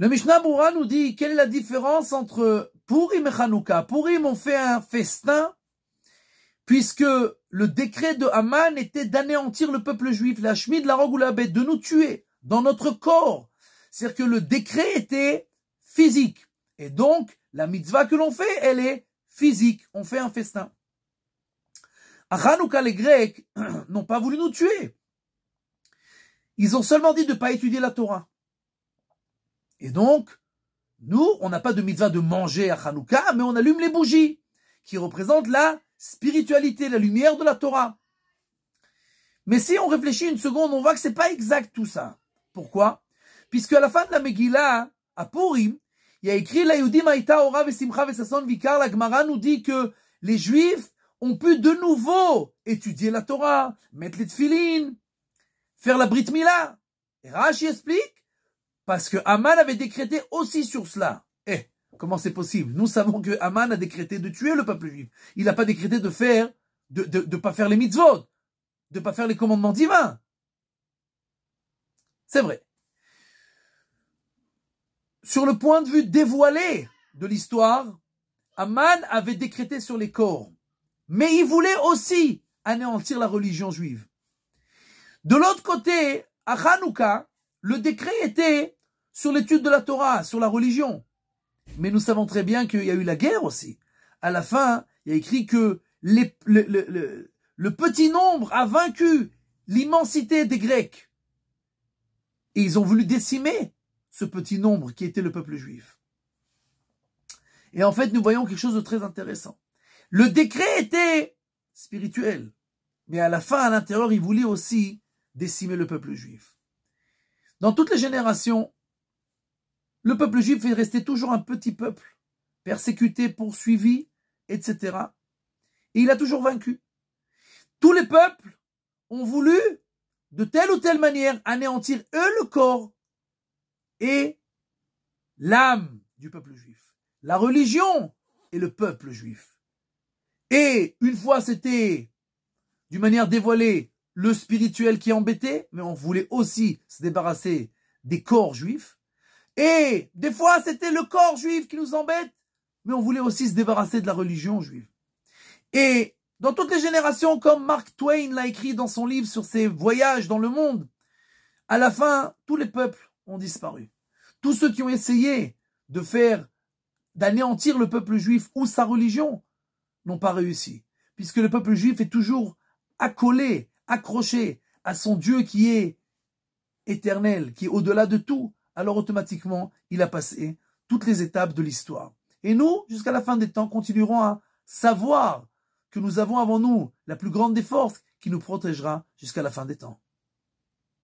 Le Mishnah Boura nous dit quelle est la différence entre Purim et Hanouka. Purim, on fait un festin puisque le décret de Haman était d'anéantir le peuple juif, la chemise la rogue ou de nous tuer dans notre corps. C'est-à-dire que le décret était physique. Et donc, la mitzvah que l'on fait, elle est physique. On fait un festin. À les Grecs n'ont pas voulu nous tuer. Ils ont seulement dit de ne pas étudier la Torah. Et donc, nous, on n'a pas de mitzvah de manger à Hanouka, mais on allume les bougies, qui représentent la spiritualité, la lumière de la Torah. Mais si on réfléchit une seconde, on voit que c'est pas exact tout ça. Pourquoi Puisque à la fin de la Megillah, à Purim, il y a écrit la Yudim Ora Vesimcha Vikar, la Gemara nous dit que les Juifs ont pu de nouveau étudier la Torah, mettre les tefilines, faire la Brit Milah. Et Rashi explique parce que Aman avait décrété aussi sur cela. Eh, comment c'est possible Nous savons que Aman a décrété de tuer le peuple juif. Il n'a pas décrété de faire, de ne pas faire les mitzvot, de ne pas faire les commandements divins. C'est vrai. Sur le point de vue dévoilé de l'histoire, Aman avait décrété sur les corps. Mais il voulait aussi anéantir la religion juive. De l'autre côté, à Hanouka, le décret était sur l'étude de la Torah, sur la religion. Mais nous savons très bien qu'il y a eu la guerre aussi. À la fin, il y a écrit que le, le petit nombre a vaincu l'immensité des Grecs. Et ils ont voulu décimer ce petit nombre qui était le peuple juif. Et en fait, nous voyons quelque chose de très intéressant. Le décret était spirituel, mais à la fin, à l'intérieur, il voulait aussi décimer le peuple juif. Dans toutes les générations, le peuple juif est resté toujours un petit peuple, persécuté, poursuivi, etc. Et il a toujours vaincu. Tous les peuples ont voulu, de telle ou telle manière, anéantir eux le corps et l'âme du peuple juif, la religion et le peuple juif. Et une fois c'était, d'une manière dévoilée, le spirituel qui embêtait, mais on voulait aussi se débarrasser des corps juifs. Et des fois, c'était le corps juif qui nous embête, mais on voulait aussi se débarrasser de la religion juive. Et dans toutes les générations, comme Mark Twain l'a écrit dans son livre sur ses voyages dans le monde, à la fin, tous les peuples ont disparu. Tous ceux qui ont essayé de faire, d'anéantir le peuple juif ou sa religion, n'ont pas réussi. Puisque le peuple juif est toujours accolé, accroché à son Dieu qui est éternel, qui est au-delà de tout, alors automatiquement, il a passé toutes les étapes de l'histoire. Et nous, jusqu'à la fin des temps, continuerons à savoir que nous avons avant nous la plus grande des forces qui nous protégera jusqu'à la fin des temps.